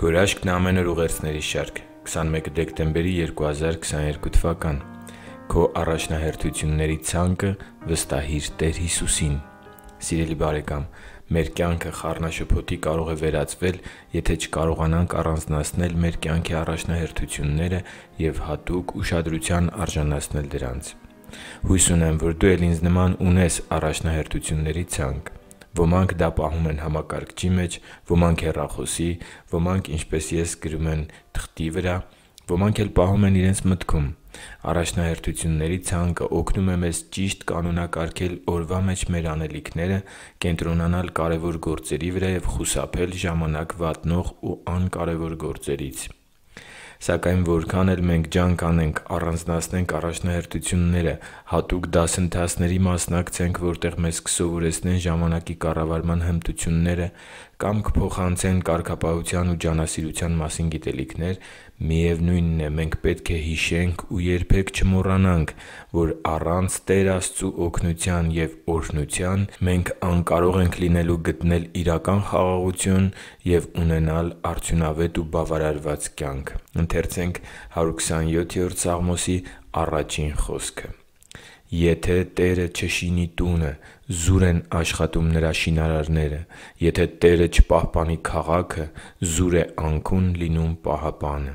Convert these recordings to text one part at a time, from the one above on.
Գորաշկն ամեն օր ուղերձների շարք 21 դեկտեմբերի 2022 թվական Քո առաջնահերթությունների ցանկը վստահիր Տեր Հիսուսին Սիրելի բարեկամ մեր կյանքը խառնաշփոթի կարող է վերածվել եթե չկարողանանք առանձնացնել մեր կյանքի առաջնահերթությունները եւ հատուկ ուշադրության արժանացնել դրանց Հույս ունեմ որ դու ել ինձ նման ունես առաջնահերթությունների ցանկ Ոմանք դա պահում են համակարգչի մեջ, ոմանք՝ հեռախոսի, ոմանք, ինչպես ես, գրում են թղթի վրա, ոմանք էլ պահում են իրենց մտքում։ Առաջնահերթությունների ցանկը օգնում է մեզ ճիշտ կանոնակարգել օրվա մեջ մեր անելիքները, կենտրոնանալ կարևոր գործերի վրա և խուսափել ժամանակ վատնող ու անկարևոր գործերից։ Սակայն որքան էլ մենք ջանք անենք, առանձնացնենք առաջնահերթությունները, հատուկ դասընթացների մասնակցենք, որտեղ մեզ կսովորեցնեն ժամանակի կառավարման հմտությունները կամ կփոխանցեն կարգապահության ու ջանասիրության մասին գիտելիքներ, Միևնույնն է, մենք պետք է հիշենք ու երբեք չմոռանանք, որ առանց Տեր Աստծու օգնության և օրհնության մենք անկարող ենք լինելու գտնել իրական խաղաղություն և ունենալ արդյունավետ ու բավարարված կյանք։ «Եթե Տերը չշինի տունը, զուր են աշխատում նրա շինարարները։ Եթե Տերը չպահպանի քաղաքը, զուր է անքուն լինում պահապանը»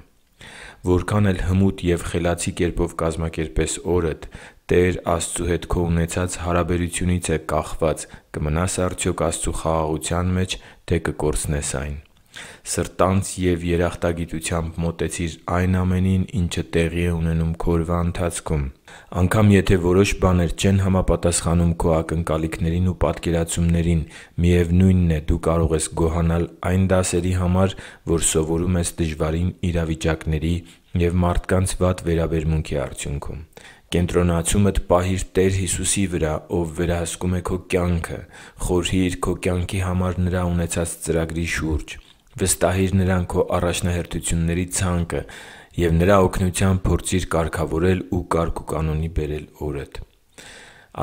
Որքան էլ հմուտ և խելացի կերպով կազմակերպես օրդ, Տեր Աստծու հետ քո ունեցած հարաբերությունից է կախված՝ կմնաս արդյոք Աստծու խաղաղության մեջ, թե կկորցնես այն։ Սրտանց և երախտագիտությամբ մոտեցիր այն ամենին, ինչը տեղի է ունենում քո օրվա ընթացքում։ Անգամ եթե որոշ բաներ չեն համապատասխանում քո ակնկալիքներին ու պատկերացումներին, միևնույնն է, դու կարող ես գոհանալ այն դասերի համար, որ սովորում ես դժվարին իրավիճակների և մարդկանց վատ վերաբերմունքի արդյունքում։ Կենտրոնացումդ պահիր Տեր Հիսուսի վրա, Ով վերահսկում է քո կյանքը։ Խորհի՛ր քո կյանքի համար Նրա ունեցած ծրագրի շուրջ վստահիր Նրան քո առաջնահերթությունների ցանկը և Նրա օգնությամբ փորձիր կարգավորել ու կարգ ու կանոնի բերել օրդ։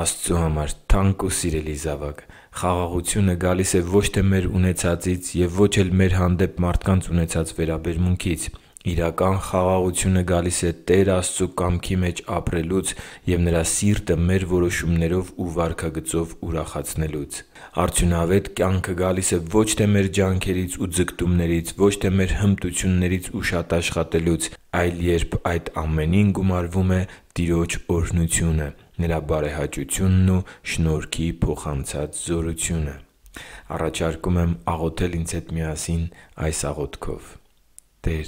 Աստծու համար թանկ ու սիրելի՛ զավակ, խաղաղությունը գալիս է ոչ թե մեր ունեցածից և ոչ էլ մեր հանդեպ մարդկանց ունեցած վերաբերմունքից, Իրական խաղաղությունը գալիս է Տեր Աստծո կամքի մեջ ապրելուց և Նրա սիրտը մեր որոշումներով ու վարքագծով ուրախացնելուց։ Արդյունավետ կյանքը գալիս է ոչ թե մեր ջանքերից ու ձգտումներից, ոչ թե մեր հմտություններից ու շատ աշխատելուց, այլ երբ այդ ամենին գումարվում է Տիրոջ օրհնությունը, Նրա բարեհաճությունն ու շնորհքի փոխանցած զորությունը։ Առաջարկում եմ աղոթել ինձ հետ միասին այս աղոթքով. «Տե՛ր,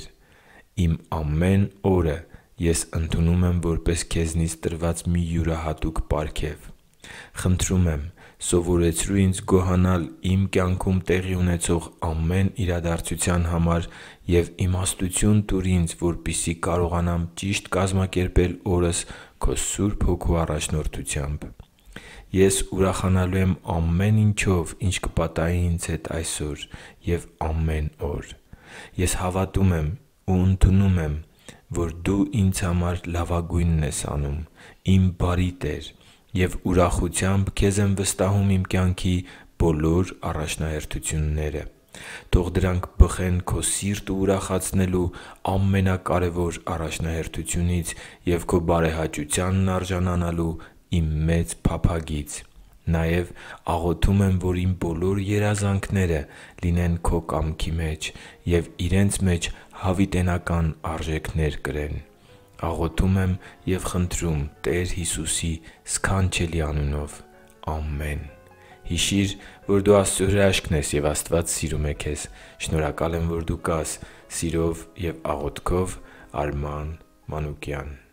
Իմ ամեն օրը ես ընդունում եմ որպես Քեզնից տրված մի յուրահատուկ պարգև։ Խնդրում եմ, սովորեցրու ինձ գոհանալ իմ կյանքում տեղի ունեցող ամեն իրադարձության համար և իմաստություն տուր ինձ, որպեսզի կարողանամ ճիշտ կազմակերպել օրս Քո Սուրբ Հոգու առաջնորդությամբ։ Ես ուրախանալու եմ ամեն ինչով, ինչ կպատահի ինձ հետ այսօր և ամեն օր։ Ես հավատում եմ ու ընդունում եմ, որ Դու ինձ համար լավագույնն ես անում, իմ բարի Տեր, և ուրախությամբ Քեզ եմ վստահում իմ կյանքի բոլոր առաջնահերթությունները։ Թող դրանք բխեն Քո սիրտը ուրախացնելու ամենակարևոր առաջնահերթությունից և Քո բարեհաճությանն արժանանալու իմ մեծ փափագից։ Նաև աղոթում եմ, որ իմ բոլոր երազանքները լինեն Քո կամքի մեջ և իրենց մեջ հավիտենական արժեքներ կրեն։ Աղոթում եմ և խնդրում Տեր Հիսուսի սքանչելի անունով։ Ամե՛ն»։ Հիշի՛ր, որ դու Աստծո հրաշքն ես, և Աստված սիրում է քեզ։ Շնորհակալ եմ, որ դու կա՛ս։ Սիրով և աղոթքով Արման Մանուկյան